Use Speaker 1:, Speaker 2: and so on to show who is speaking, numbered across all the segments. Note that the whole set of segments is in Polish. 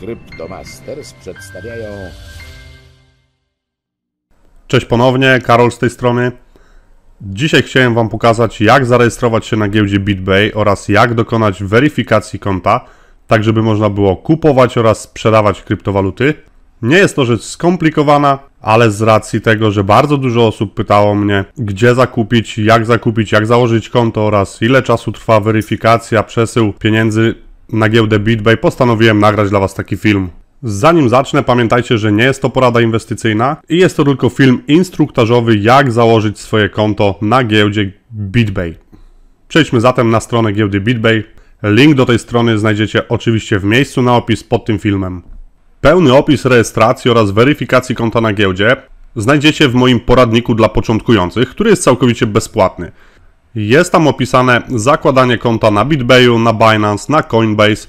Speaker 1: Cryptomasters przedstawiają. Cześć ponownie, Karol z tej strony. Dzisiaj chciałem Wam pokazać, jak zarejestrować się na giełdzie BitBay oraz jak dokonać weryfikacji konta, tak żeby można było kupować oraz sprzedawać kryptowaluty. Nie jest to rzecz skomplikowana, ale z racji tego, że bardzo dużo osób pytało mnie, gdzie zakupić, jak zakupić, jak założyć konto oraz ile czasu trwa weryfikacja, przesył pieniędzy, na giełdę BitBay postanowiłem nagrać dla Was taki film. Zanim zacznę, pamiętajcie, że nie jest to porada inwestycyjna i jest to tylko film instruktażowy, jak założyć swoje konto na giełdzie BitBay. Przejdźmy zatem na stronę giełdy BitBay. Link do tej strony znajdziecie oczywiście w miejscu na opis pod tym filmem. Pełny opis rejestracji oraz weryfikacji konta na giełdzie znajdziecie w moim poradniku dla początkujących, który jest całkowicie bezpłatny. Jest tam opisane zakładanie konta na BitBayu, na Binance, na Coinbase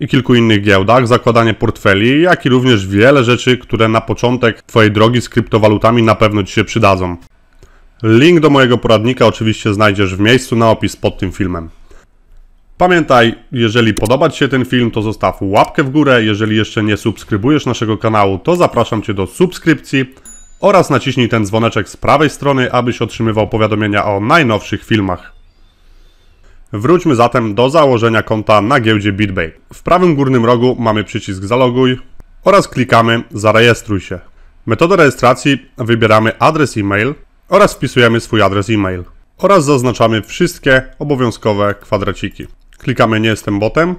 Speaker 1: i kilku innych giełdach, zakładanie portfeli, jak i również wiele rzeczy, które na początek Twojej drogi z kryptowalutami na pewno Ci się przydadzą. Link do mojego poradnika oczywiście znajdziesz w miejscu na opis pod tym filmem. Pamiętaj, jeżeli podoba Ci się ten film, to zostaw łapkę w górę. Jeżeli jeszcze nie subskrybujesz naszego kanału, to zapraszam Cię do subskrypcji oraz naciśnij ten dzwoneczek z prawej strony, abyś otrzymywał powiadomienia o najnowszych filmach. Wróćmy zatem do założenia konta na giełdzie BitBay. W prawym górnym rogu mamy przycisk zaloguj oraz klikamy zarejestruj się. Metodę rejestracji wybieramy adres e-mail oraz wpisujemy swój adres e-mail oraz zaznaczamy wszystkie obowiązkowe kwadraciki. Klikamy nie jestem botem,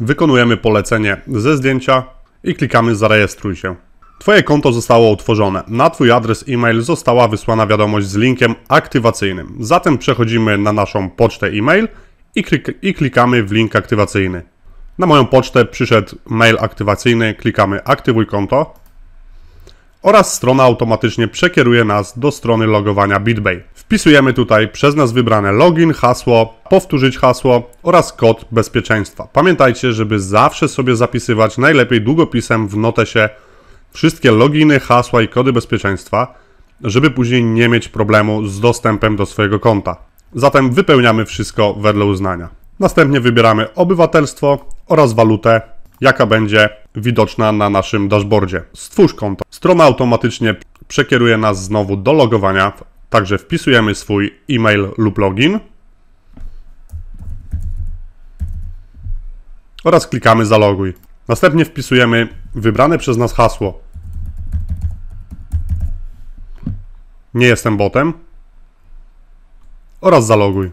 Speaker 1: wykonujemy polecenie ze zdjęcia i klikamy zarejestruj się. Twoje konto zostało utworzone. Na Twój adres e-mail została wysłana wiadomość z linkiem aktywacyjnym. Zatem przechodzimy na naszą pocztę e-mail i, klik i klikamy w link aktywacyjny. Na moją pocztę przyszedł mail aktywacyjny, klikamy aktywuj konto oraz strona automatycznie przekieruje nas do strony logowania BitBay. Wpisujemy tutaj przez nas wybrane login, hasło, powtórzyć hasło oraz kod bezpieczeństwa. Pamiętajcie, żeby zawsze sobie zapisywać najlepiej długopisem w notesie wszystkie loginy, hasła i kody bezpieczeństwa, żeby później nie mieć problemu z dostępem do swojego konta. Zatem wypełniamy wszystko wedle uznania. Następnie wybieramy obywatelstwo oraz walutę, jaka będzie widoczna na naszym dashboardzie. Stwórz konto. Strona automatycznie przekieruje nas znowu do logowania, także wpisujemy swój e-mail lub login oraz klikamy zaloguj. Następnie wpisujemy wybrane przez nas hasło. Nie jestem botem. Oraz zaloguj.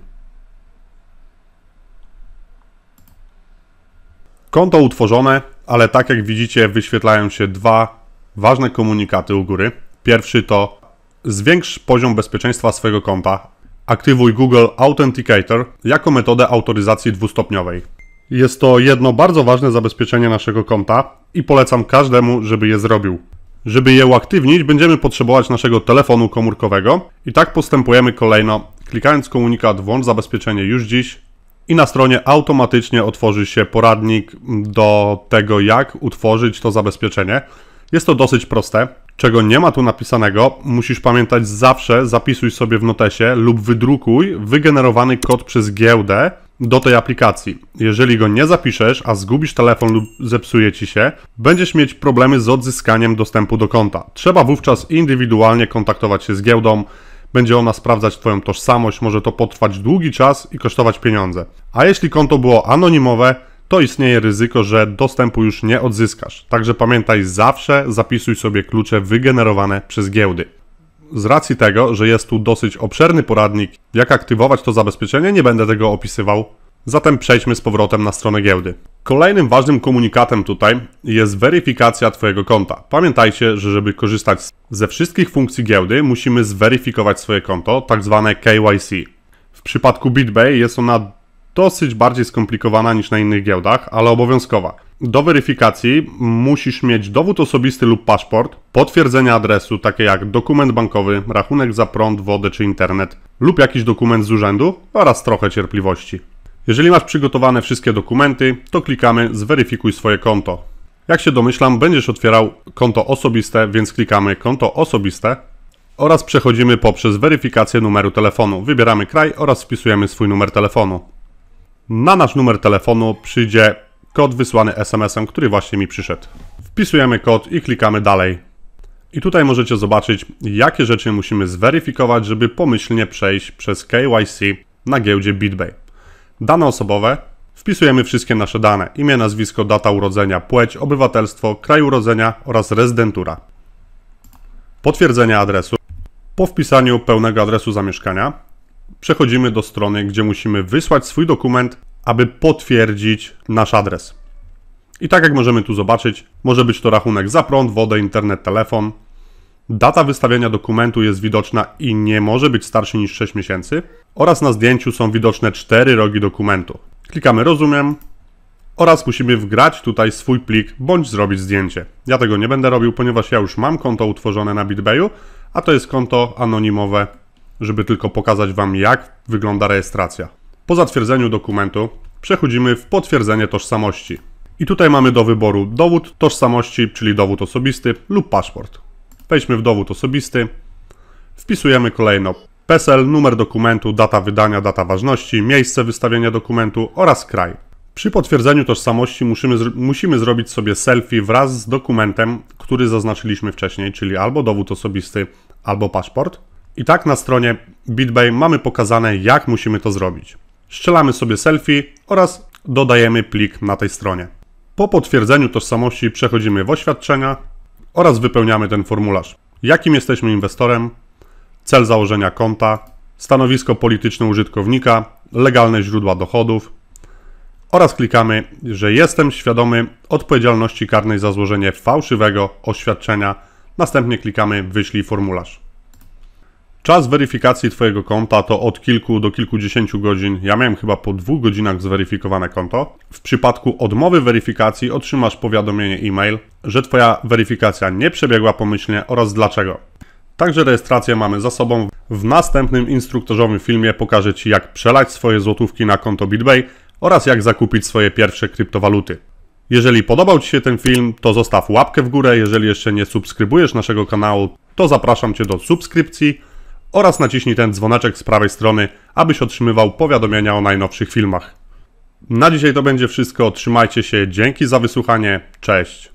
Speaker 1: Konto utworzone, ale tak jak widzicie wyświetlają się dwa ważne komunikaty u góry. Pierwszy to zwiększ poziom bezpieczeństwa swojego konta. Aktywuj Google Authenticator jako metodę autoryzacji dwustopniowej. Jest to jedno bardzo ważne zabezpieczenie naszego konta i polecam każdemu, żeby je zrobił. Żeby je uaktywnić, będziemy potrzebować naszego telefonu komórkowego i tak postępujemy kolejno, klikając komunikat włącz zabezpieczenie już dziś i na stronie automatycznie otworzy się poradnik do tego, jak utworzyć to zabezpieczenie. Jest to dosyć proste. Czego nie ma tu napisanego, musisz pamiętać zawsze zapisuj sobie w notesie lub wydrukuj wygenerowany kod przez giełdę do tej aplikacji. Jeżeli go nie zapiszesz, a zgubisz telefon lub zepsuje ci się, będziesz mieć problemy z odzyskaniem dostępu do konta. Trzeba wówczas indywidualnie kontaktować się z giełdą. Będzie ona sprawdzać Twoją tożsamość, może to potrwać długi czas i kosztować pieniądze. A jeśli konto było anonimowe, to istnieje ryzyko, że dostępu już nie odzyskasz. Także pamiętaj zawsze zapisuj sobie klucze wygenerowane przez giełdy. Z racji tego, że jest tu dosyć obszerny poradnik, jak aktywować to zabezpieczenie, nie będę tego opisywał. Zatem przejdźmy z powrotem na stronę giełdy. Kolejnym ważnym komunikatem tutaj jest weryfikacja Twojego konta. Pamiętajcie, że żeby korzystać ze wszystkich funkcji giełdy, musimy zweryfikować swoje konto, tak zwane KYC. W przypadku BitBay jest ona dosyć bardziej skomplikowana niż na innych giełdach, ale obowiązkowa do weryfikacji musisz mieć dowód osobisty lub paszport, potwierdzenie adresu, takie jak dokument bankowy, rachunek za prąd, wodę czy internet, lub jakiś dokument z urzędu oraz trochę cierpliwości. Jeżeli masz przygotowane wszystkie dokumenty, to klikamy Zweryfikuj swoje konto. Jak się domyślam, będziesz otwierał konto osobiste, więc klikamy Konto osobiste oraz przechodzimy poprzez weryfikację numeru telefonu. Wybieramy kraj oraz wpisujemy swój numer telefonu. Na nasz numer telefonu przyjdzie kod wysłany SMS-em, który właśnie mi przyszedł. Wpisujemy kod i klikamy dalej. I tutaj możecie zobaczyć, jakie rzeczy musimy zweryfikować, żeby pomyślnie przejść przez KYC na giełdzie BitBay. Dane osobowe, wpisujemy wszystkie nasze dane, imię, nazwisko, data urodzenia, płeć, obywatelstwo, kraj urodzenia oraz rezydentura. Potwierdzenie adresu. Po wpisaniu pełnego adresu zamieszkania przechodzimy do strony, gdzie musimy wysłać swój dokument aby potwierdzić nasz adres. I tak jak możemy tu zobaczyć, może być to rachunek za prąd, wodę, internet, telefon. Data wystawienia dokumentu jest widoczna i nie może być starszy niż 6 miesięcy. Oraz na zdjęciu są widoczne 4 rogi dokumentu. Klikamy rozumiem oraz musimy wgrać tutaj swój plik bądź zrobić zdjęcie. Ja tego nie będę robił, ponieważ ja już mam konto utworzone na BitBayu, a to jest konto anonimowe, żeby tylko pokazać Wam jak wygląda rejestracja. Po zatwierdzeniu dokumentu przechodzimy w potwierdzenie tożsamości. I tutaj mamy do wyboru dowód tożsamości, czyli dowód osobisty lub paszport. Wejdźmy w dowód osobisty, wpisujemy kolejno PESEL, numer dokumentu, data wydania, data ważności, miejsce wystawienia dokumentu oraz kraj. Przy potwierdzeniu tożsamości musimy, musimy zrobić sobie selfie wraz z dokumentem, który zaznaczyliśmy wcześniej, czyli albo dowód osobisty, albo paszport. I tak na stronie BitBay mamy pokazane, jak musimy to zrobić strzelamy sobie selfie oraz dodajemy plik na tej stronie. Po potwierdzeniu tożsamości przechodzimy w oświadczenia oraz wypełniamy ten formularz. Jakim jesteśmy inwestorem, cel założenia konta, stanowisko polityczne użytkownika, legalne źródła dochodów oraz klikamy, że jestem świadomy odpowiedzialności karnej za złożenie fałszywego oświadczenia. Następnie klikamy wyślij formularz. Czas weryfikacji Twojego konta to od kilku do kilkudziesięciu godzin. Ja miałem chyba po dwóch godzinach zweryfikowane konto. W przypadku odmowy weryfikacji otrzymasz powiadomienie e-mail, że Twoja weryfikacja nie przebiegła pomyślnie oraz dlaczego. Także rejestrację mamy za sobą. W następnym instruktorzowym filmie pokażę Ci jak przelać swoje złotówki na konto BitBay oraz jak zakupić swoje pierwsze kryptowaluty. Jeżeli podobał Ci się ten film, to zostaw łapkę w górę. Jeżeli jeszcze nie subskrybujesz naszego kanału, to zapraszam Cię do subskrypcji oraz naciśnij ten dzwoneczek z prawej strony, abyś otrzymywał powiadomienia o najnowszych filmach. Na dzisiaj to będzie wszystko, trzymajcie się, dzięki za wysłuchanie, cześć!